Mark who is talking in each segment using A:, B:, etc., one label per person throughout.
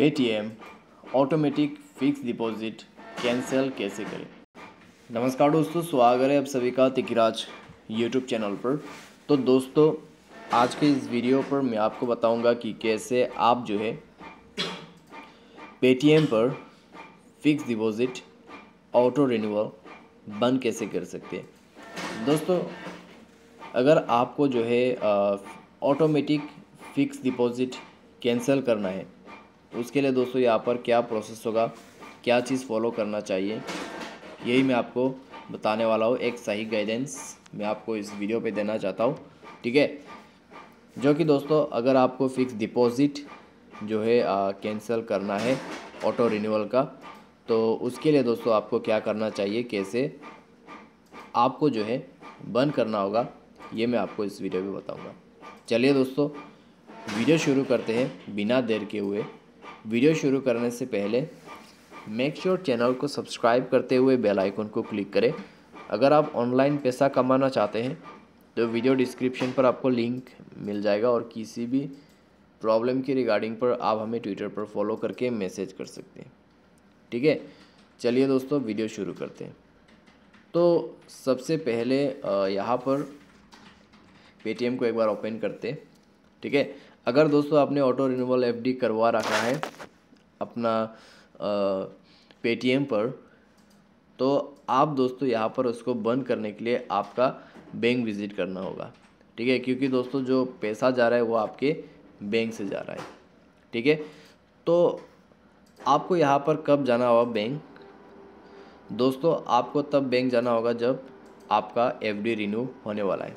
A: Paytm automatic fix deposit cancel कैसे करें नमस्कार दोस्तों स्वागत है आप सभी का तिकराज यूट्यूब चैनल पर तो दोस्तों आज के इस वीडियो पर मैं आपको बताऊंगा कि कैसे आप जो है पेटीएम पर फिक्स डिपॉजिट ऑटो रिन्यूअल बंद कैसे कर सकते हैं दोस्तों अगर आपको जो है ऑटोमेटिक फिक्स डिपॉजिट कैंसिल करना है उसके लिए दोस्तों यहाँ पर क्या प्रोसेस होगा क्या चीज़ फॉलो करना चाहिए यही मैं आपको बताने वाला हूँ एक सही गाइडेंस मैं आपको इस वीडियो पे देना चाहता हूँ ठीक है जो कि दोस्तों अगर आपको फिक्स डिपॉजिट जो है कैंसिल करना है ऑटो रिन्यूअल का तो उसके लिए दोस्तों आपको क्या करना चाहिए कैसे आपको जो है बंद करना होगा ये मैं आपको इस वीडियो में बताऊँगा चलिए दोस्तों वीडियो शुरू करते हैं बिना देर के हुए वीडियो शुरू करने से पहले मेक श्योर sure चैनल को सब्सक्राइब करते हुए बेल आइकन को क्लिक करें अगर आप ऑनलाइन पैसा कमाना चाहते हैं तो वीडियो डिस्क्रिप्शन पर आपको लिंक मिल जाएगा और किसी भी प्रॉब्लम की रिगार्डिंग पर आप हमें ट्विटर पर फॉलो करके मैसेज कर सकते हैं ठीक है चलिए दोस्तों वीडियो शुरू करते हैं तो सबसे पहले यहाँ पर पेटीएम को एक बार ओपन करते हैं ठीक है अगर दोस्तों आपने ऑटो रिन्यूअल एफ करवा रखा है अपना पेटीएम पर तो आप दोस्तों यहाँ पर उसको बंद करने के लिए आपका बैंक विज़िट करना होगा ठीक है क्योंकि दोस्तों जो पैसा जा रहा है वो आपके बैंक से जा रहा है ठीक है तो आपको यहाँ पर कब जाना होगा बैंक दोस्तों आपको तब बैंक जाना होगा जब आपका एफ डी रिन्यू होने वाला है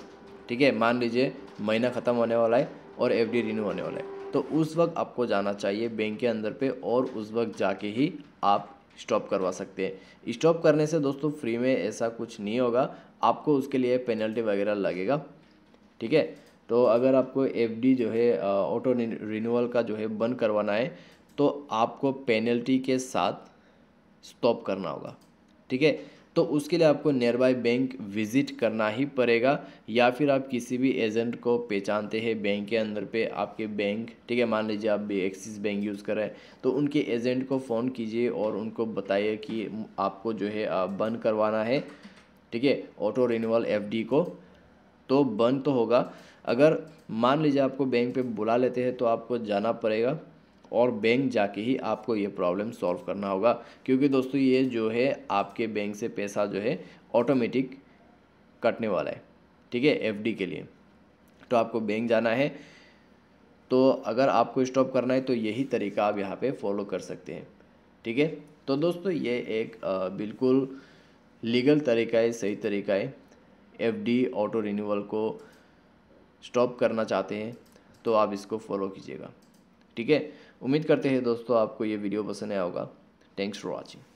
A: ठीक है मान लीजिए महीना ख़त्म होने वाला है और एफ डी रिन्यू होने वाला है तो उस वक्त आपको जाना चाहिए बैंक के अंदर पे और उस वक्त जाके ही आप स्टॉप करवा सकते हैं स्टॉप करने से दोस्तों फ्री में ऐसा कुछ नहीं होगा आपको उसके लिए पेनल्टी वगैरह लगेगा ठीक है तो अगर आपको एफ जो है ऑटो रिन्यूअल का जो है बंद करवाना है तो आपको पेनल्टी के साथ स्टॉप करना होगा ठीक है तो उसके लिए आपको नियर बाई बैंक विज़िट करना ही पड़ेगा या फिर आप किसी भी एजेंट को पहचानते हैं बैंक के अंदर पे आपके बैंक ठीक है मान लीजिए आप एक्सिस बैंक यूज़ कर रहे हैं तो उनके एजेंट को फ़ोन कीजिए और उनको बताइए कि आपको जो है बंद करवाना है ठीक है ऑटो रिन्यूअल एफ को तो बंद तो होगा अगर मान लीजिए आपको बैंक पर बुला लेते हैं तो आपको जाना पड़ेगा और बैंक जाके ही आपको ये प्रॉब्लम सॉल्व करना होगा क्योंकि दोस्तों ये जो है आपके बैंक से पैसा जो है ऑटोमेटिक कटने वाला है ठीक है एफ के लिए तो आपको बैंक जाना है तो अगर आपको स्टॉप करना है तो यही तरीका आप यहाँ पर फॉलो कर सकते हैं ठीक है तो दोस्तों ये एक बिल्कुल लीगल तरीका है सही तरीका है एफडी ऑटो रिन्यूअल को स्टॉप करना चाहते हैं तो आप इसको फॉलो कीजिएगा ठीक है उम्मीद करते हैं दोस्तों आपको ये वीडियो पसंद आया होगा थैंक्स फॉर वॉचिंग